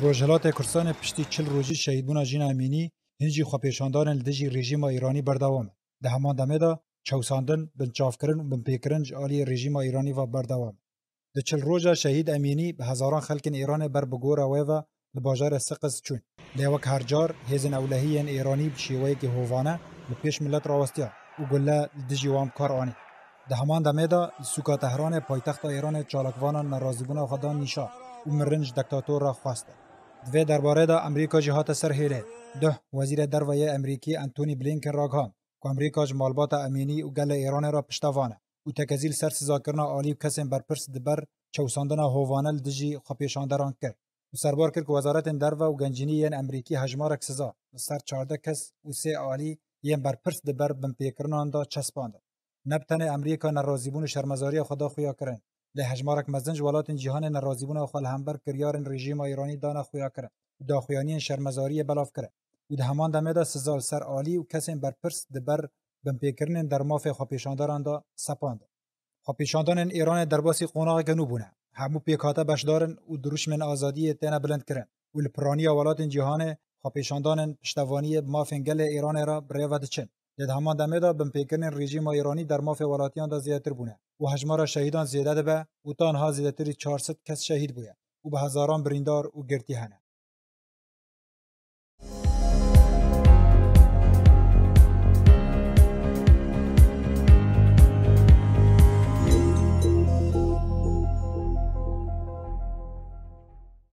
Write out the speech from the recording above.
روژهلات کردستان پشتی چل روزی شهیدبونا جین امینی هنجی خوپیشاندارن لدجی رژیم ایرانی بردوام ده همان دمه ده چوساندن بنچافکرن و بنپیکرن جالی رژیم ایرانی و بردوام د چل روژه شهید امینی به هزاران خلکن ایران بر بگورا و لباجار سقز چون لیوک هر جار هیزن اولهیین ایرانی بشیوه که هووانه به پیش ملت راوستیا و گله لدجی وام کار آنی ده همان دمیدا سوکا تهران پایتخت ایران چالاکوانان ناراضیبونا خدا نیشا و مرنج دکتاتور را خواست دوی درباره دا امریکا جهات سر هیله ده وزیر درویه امریکی انتونی بلینکن را گام که امریکا مالبات امینی و گل ایران را پشتوانه و تکزیل سر سزا کرنا عالی و کسیم برپرس دبر چوساندن هوانل دجی خپیشاندران کرد و سربار کرد که وزارت دروه و گنجینی یین امریکی هجمارک سزا سر چارده کس و سه عالی یین برپرس دبر بمپیکرنان دا چسبانده نبتن امریکا نرازیبون شرمزاری خدا خویا کرن له هجمارک مزنج ولات جهان نرازیبون خل همبر کریارن رژیم ایرانی دانا خویا کرن دا خویانی شرمزاری بلاف کرن و همان دمه دا سزال سر عالی و بر برپرس ده بر بمپیکرن در مافه خوپیشانداران دا سپاند خوپیشاندان ایران در باسی قناق گنو بونه همو پیکاته بشدارن و دروش من آزادی بلند کرن و لپرانی ولاتن جهان خوپیشاندان پشتوانی مافنگل ایران را ود چند همان دمه دا بمپیکرن رژیم ایرانی در ماف ولاتیان دا زیادتر بونه و هجمار شهیدان زیاده به. و ها زیادتری 400 کس شهید بوده. و به هزاران بریندار و گرتی هنه